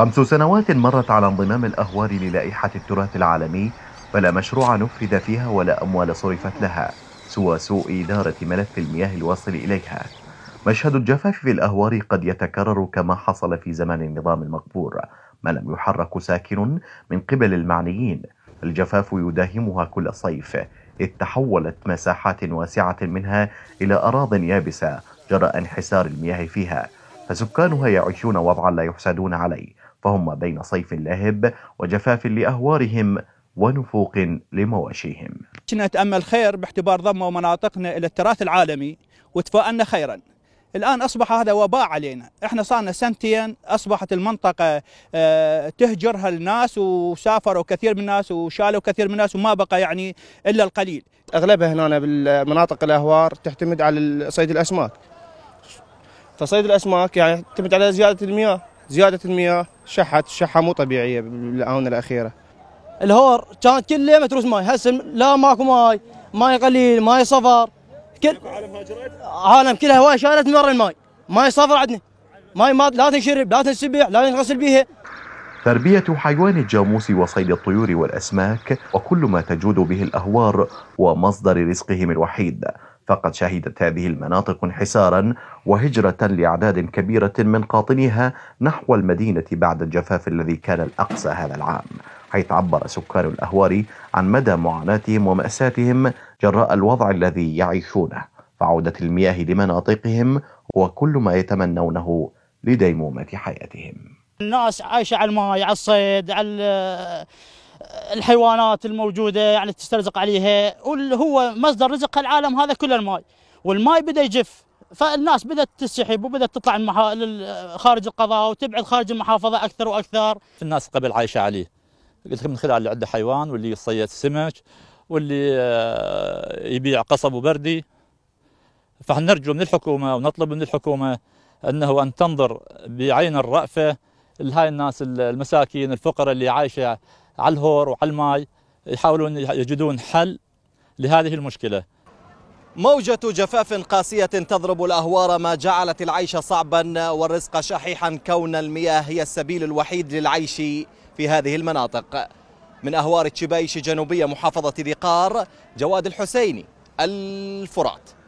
خمس سنوات مرت على انضمام الأهوار للائحة التراث العالمي فلا مشروع نفذ فيها ولا أموال صرفت لها سوى سوء إدارة ملف المياه الواصل إليها مشهد الجفاف في الأهوار قد يتكرر كما حصل في زمان النظام المقبور ما لم يحرك ساكن من قبل المعنيين الجفاف يداهمها كل صيف إذ تحولت مساحات واسعة منها إلى أراض يابسة جرى انحسار المياه فيها فسكانها يعيشون وضعا لا يحسدون عليه فهم بين صيف لهب وجفاف لأهوارهم ونفوق لمواشيهم كنا نتأمل خير باعتبار ضموا مناطقنا إلى التراث العالمي وتفاءلنا خيرا الآن أصبح هذا وباء علينا إحنا صارنا سنتين أصبحت المنطقة آه، تهجرها الناس وسافروا كثير من الناس وشالوا كثير من الناس وما بقى يعني إلا القليل أغلبها هنا بالمناطق الأهوار تعتمد على صيد الأسماك فصيد الاسماك يعني يعتمد على زياده المياه زياده المياه شحت شحه مو طبيعيه بالاونه الاخيره الهور كان كله متروس ماي هسه لا ماكو ماي ماي قليل ماي صفر كل عالم كلها هواي شالت من ورا الماي ماي صفر عندنا ماي ما لا تنشرب لا تنسبح لا تنغسل بيها تربية حيوان الجاموس وصيد الطيور والأسماك وكل ما تجود به الأهوار ومصدر رزقهم الوحيد فقد شهدت هذه المناطق انحسارا وهجرة لأعداد كبيرة من قاطنيها نحو المدينة بعد الجفاف الذي كان الأقصى هذا العام حيث عبر سكان الأهوار عن مدى معاناتهم ومأساتهم جراء الوضع الذي يعيشونه فعودة المياه لمناطقهم هو كل ما يتمنونه لديمومة حياتهم الناس عايشة على الماء على الصيد على الحيوانات الموجوده يعني تسترزق عليها وهو مصدر رزق العالم هذا كله الماي والماي بدا يجف فالناس بدات تسحب وبدات تطلع المحا... خارج القضاء وتبعد خارج المحافظه اكثر واكثر. الناس قبل عايشه عليه. قلت من خلال اللي عنده حيوان واللي يصيد سمك واللي آه، يبيع قصب وبردي فنرجو نرجو من الحكومه ونطلب من الحكومه انه ان تنظر بعين الرأفه لهاي الناس المساكين الفقراء اللي عايشه على الهور وعلى الماي يحاولون يجدون حل لهذه المشكلة موجة جفاف قاسية تضرب الأهوار ما جعلت العيش صعبا والرزق شحيحا كون المياه هي السبيل الوحيد للعيش في هذه المناطق من أهوار تشبايش جنوبية محافظة ذقار جواد الحسيني الفرات